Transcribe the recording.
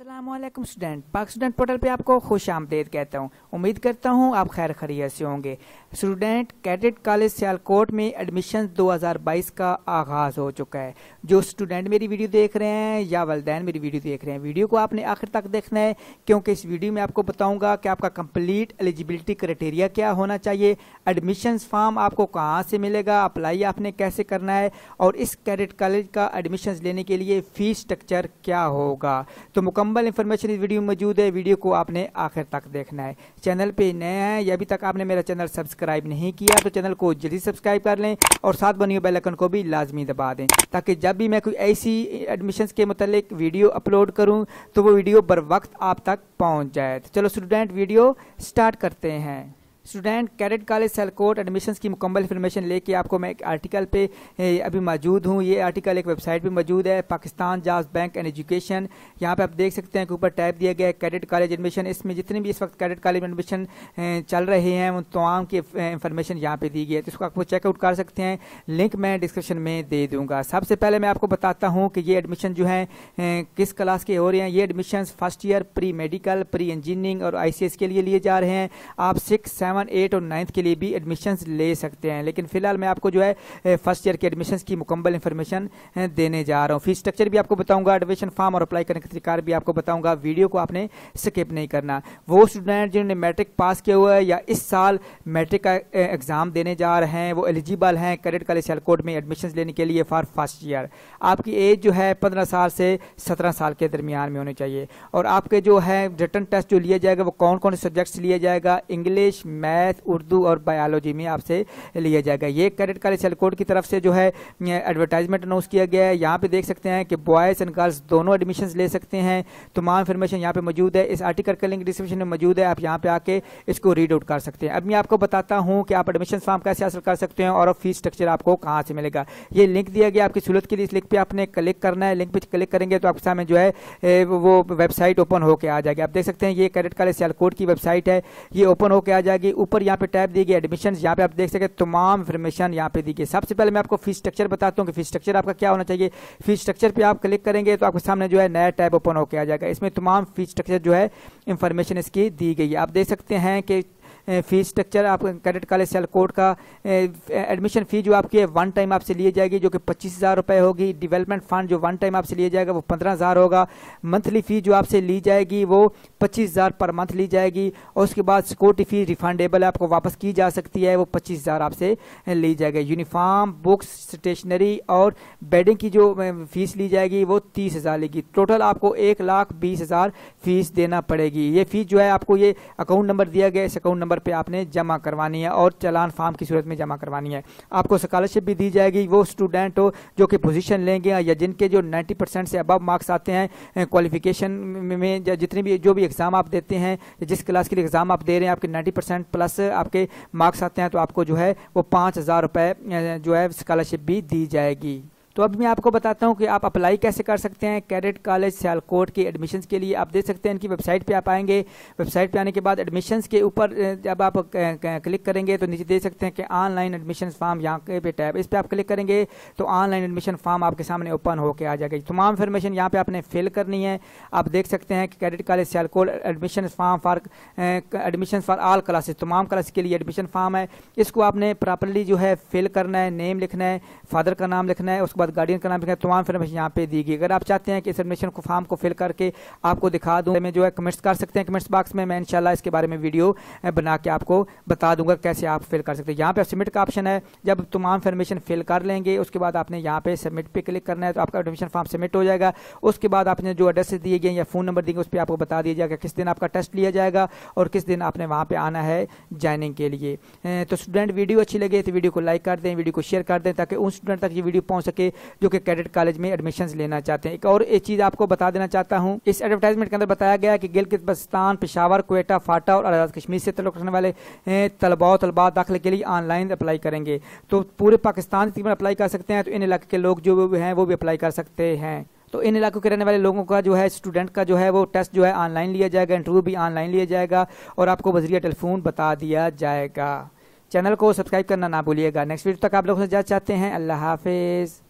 Aslam student Pak student portal पे आपको खुश आमदेद कहता हूँ उम्मीद करता हूँ आप खैर खरीत से होंगे स्टूडेंट कैडेट कॉलेज सियालकोट में एडमिशन 2022 का आगाज़ हो चुका है जो स्टूडेंट मेरी वीडियो देख रहे हैं या वालदेन मेरी वीडियो देख रहे हैं वीडियो को आपने आखिर तक देखना है क्योंकि इस वीडियो में आपको बताऊँगा कि आपका कम्प्लीट एलिजिबिलिटी क्राइटेरिया क्या होना चाहिए एडमिशन फॉर्म आपको कहाँ से मिलेगा अप्लाई आपने कैसे करना है और इस कैडेट कॉलेज का एडमिशन लेने के लिए फ़ीस स्ट्रक्चर क्या होगा तो मुकम्मल इन्फॉर्मेशन इस वीडियो में मौजूद है वीडियो को आपने आखिर तक देखना है चैनल पे नए हैं या अभी तक आपने मेरा चैनल सब्सक्राइब नहीं किया तो चैनल को जल्दी सब्सक्राइब कर लें और साथ बनी हुई बेलकन को भी लाजमी दबा दें ताकि जब भी मैं कोई ऐसी एडमिशन के मतलब वीडियो अपलोड करूँ तो वो वीडियो बर वक्त आप तक पहुँच जाए तो चलो स्टूडेंट वीडियो स्टार्ट करते हैं student cadet college Sialkot admission की मुकम्मल इन्फॉर्मेशन लेके आपको मैं एक आर्टिकल पे अभी मौजूद हूँ ये आर्टिकल एक वेबसाइट पे मौजूद है पाकिस्तान जाज बैंक एंड एजुकेशन यहाँ पे आप देख सकते हैं कि ऊपर टाइप दिया गया है कैडेट कॉलेज एडमिशन इसमें जितने भी इस वक्त कैडेट कॉलेज में एडमिशन चल रहे हैं उन तमाम की इन्फॉर्मेशन यहाँ पर दी गई है तो इसको आपको चेकआउट कर सकते हैं लिंक मैं डिस्क्रिप्शन में दे दूँगा सबसे पहले मैं आपको बताता हूँ कि ये एडमिशन जो है किस क्लास के हो रहे हैं ये admission first year pre medical pre engineering और आई के लिए लिए जा रहे हैं आप सिक्स सेवन सेवन एट और नाइन्थ के लिए भी एडमिशन ले सकते हैं लेकिन फिलहाल मैं आपको जो है फर्स्ट ईयर के एडमिशन की मुकम्मल इन्फॉर्मेशन देने जा रहा हूँ फीस स्ट्रक्चर भी आपको बताऊंगा एडमिशन फॉर्म और अप्लाई करने का तरीका भी आपको बताऊंगा वीडियो को आपने स्किप नहीं करना वो स्टूडेंट जिन्होंने मैट्रिक पास किया हुआ है या इस साल मैट्रिक का एग्ज़ाम देने जा रहे हैं वो एलिजिबल हैं क्रेडिट कॉलेज सियालकोट में एडमिशन लेने के लिए फॉर फर्स्ट ईयर आपकी एज जो है पंद्रह साल से सत्रह साल के दरमियान में होनी चाहिए और आपके जो है रिटर्न टेस्ट जो लिया जाएगा वो कौन कौन से सब्जेक्ट्स लिया जाएगा इंग्लिश मैथ उर्दू और बायोलॉजी में आपसे लिया जाएगा ये कैडेट कॉलेज सेलकोट की तरफ से जो है एडवर्टाइजमेंट अनाउंस किया गया है यहाँ पे देख सकते हैं कि बॉयज़ एंड गर्ल्स दोनों एडमिशन ले सकते हैं तमाम इन्फॉर्मेशन यहाँ पे मौजूद है इस आर्टिकल का लिंक डिस्क्रिप्शन में मौजूद है आप यहाँ पे आके इसको रीड आउट कर सकते हैं अब मैं आपको बताता हूँ कि आप एडमिशन फॉर्म कैसे हासिल कर सकते हैं और फीस स्ट्रक्चर आपको कहाँ से मिलेगा ये लिंक दिया गया आपकी सूरत के लिए इस लिंक पर आपने क्लिक करना है लिंक पर क्लिक करेंगे तो आपके सामने जो है वो वेबसाइट ओपन होकर आ जाएगी आप देख सकते हैं ये कैडेट कॉलेज सियालकोट की वेबसाइट है ये ओपन होकर आ जाएगी ऊपर यहाँ पे टैब दी गई एडमिशन यहाँ पे आप देख सकते तमाम इन्फॉर्मेशन यहाँ पे दी गई सबसे पहले मैं आपको फीस स्ट्रक्चर बताता हूँ कि फीस स्ट्रक्चर आपका क्या होना चाहिए फीस स्ट्रक्चर पे आप क्लिक करेंगे तो आपके सामने जो है नया टैब ओपन होकर आ जाएगा इसमें तमाम फीस स्ट्रक्चर जो है इन्फॉर्मेशन इसकी दी गई है आप देख सकते हैं कि फ़ीस स्ट्रक्चर आप कैडेट कॉलेज सेल कोर्ट का एडमिशन फ़ी जो आपकी है वन टाइम आपसे लिए जाएगी जो कि पच्चीस हज़ार रुपये होगी डेवलपमेंट फंड जो वन टाइम आपसे लिया जाएगा वो पंद्रह हज़ार होगा मंथली फ़ी जो आपसे ली जाएगी वो पच्चीस हज़ार पर मंथ ली जाएगी और उसके बाद सिक्योरिटी फ़ी रिफंडेबल आपको वापस की जा सकती है वो पच्चीस हज़ार आपसे ली जाएगी यूनिफॉर्म बुक्स स्टेशनरी और बेडिंग की जो फ़ीस ली जाएगी वो तीस हज़ार लेगी टोटल आपको एक लाख बीस हज़ार फ़ीस देना पड़ेगी ये फ़ीस जो है आपको ये अकाउंट नंबर दिया गया इस अकाउंट नंबर नंबर पर आपने जमा करवानी है और चलान फार्म की सूरत में जमा करवानी है आपको स्कॉलरशिप भी दी जाएगी वो स्टूडेंट हो जो कि पोजीशन लेंगे या जिनके जो 90 परसेंट से अबव मार्क्स आते हैं क्वालिफिकेशन में या जितने भी जो भी एग्ज़ाम आप देते हैं जिस क्लास के लिए एग्ज़ाम आप दे रहे हैं आपके नाइन्टी परसेंट प्लस आपके मार्क्स आते हैं तो आपको जो है वो पाँच हज़ार जो है स्कॉलरशिप भी दी जाएगी तो अब मैं आपको बताता हूँ कि आप अप्लाई कैसे कर सकते हैं कैडेट कॉलेज सियालकोट के एडमिशन के लिए आप देख सकते हैं इनकी वेबसाइट पे आप आएंगे वेबसाइट पे आने के बाद एडमिशन के ऊपर जब आप क्लिक करेंगे तो नीचे देख सकते हैं कि ऑनलाइन एडमिशन फॉर्म यहाँ पे टैब इस पर आप क्लिक करेंगे तो ऑनलाइन एडमिशन फॉर्म आपके सामने ओपन होकर आ जाएगा तमाम इन्फॉर्मेशन यहाँ पर आपने फिल करनी है आप देख सकते हैं कि cadet college Sialkot admission form for admission for all classes तमाम क्लासेस के लिए एडमिशन फॉर्म है इसको आपने प्रॉपरली जो है फिल करना है नेम लिखना है फादर का नाम लिखना है उसके बाद गार्डियन का नाम लिखा तमाम इन्फॉर्मेशन यहाँ पे दी गई अगर आप चाहते हैं कि इस एडमिशन को फॉर्म को फिल करके आपको दिखा दूँ मैं जो है कमेंट्स कर सकते हैं कमेंट्स बॉक्स में मैं इनशाला इसके बारे में वीडियो बना के आपको बता दूंगा कैसे आप फिल कर सकते हैं यहाँ पे सबमिट का ऑप्शन है जब तमाम इन्फॉर्मेशन फिल कर लेंगे उसके बाद आपने यहाँ पे सबमिट पे क्लिक करना है तो आपका एडमिशन फॉर्म सबमिट हो जाएगा उसके बाद आपने जो एड्रेस दिए गए या फोन नंबर दिए उस पर आपको बता दिया जाएगा किस दिन आपका टेस्ट लिया जाएगा और किस दिन आपने वहाँ पर आना है ज्वाइनिंग के लिए तो स्टूडेंट वीडियो अच्छी लगे तो वीडियो को लाइक कर दें वीडियो को शेयर कर दें ताकि उन स्टूडेंट तक ये वीडियो पहुँच सके जो कि कैडेट कॉलेज में एडमिशन लेना चाहते हैं एक और एक चीज़ आपको बता देना चाहता हूँ इस एडवर्टाइजमेंट के अंदर बताया गया कि गिल बस्तान पिशावर कोयटा फाटा और आज़ाद कश्मीर से तल्लुक रखने वाले तलबाओ तलबा दाखिले के लिए ऑनलाइन अप्लाई करेंगे तो पूरे पाकिस्तान तकरीबन अप्लाई कर सकते हैं तो इन इलाके के लोग जो हैं वो भी अप्लाई कर सकते हैं तो इन इलाकों के रहने वाले लोगों का जो है स्टूडेंट का जो है वो टेस्ट जो है ऑनलाइन लिया जाएगा इंटरव्यू भी ऑनलाइन लिया जाएगा और आपको बजरिया टेलीफोन बता दिया जाएगा चैनल को सब्सक्राइब करना ना भूलिएगा नेक्स्ट वीडियो तक आप लोगों से जा चाहते हैं अल्लाह हाफिज़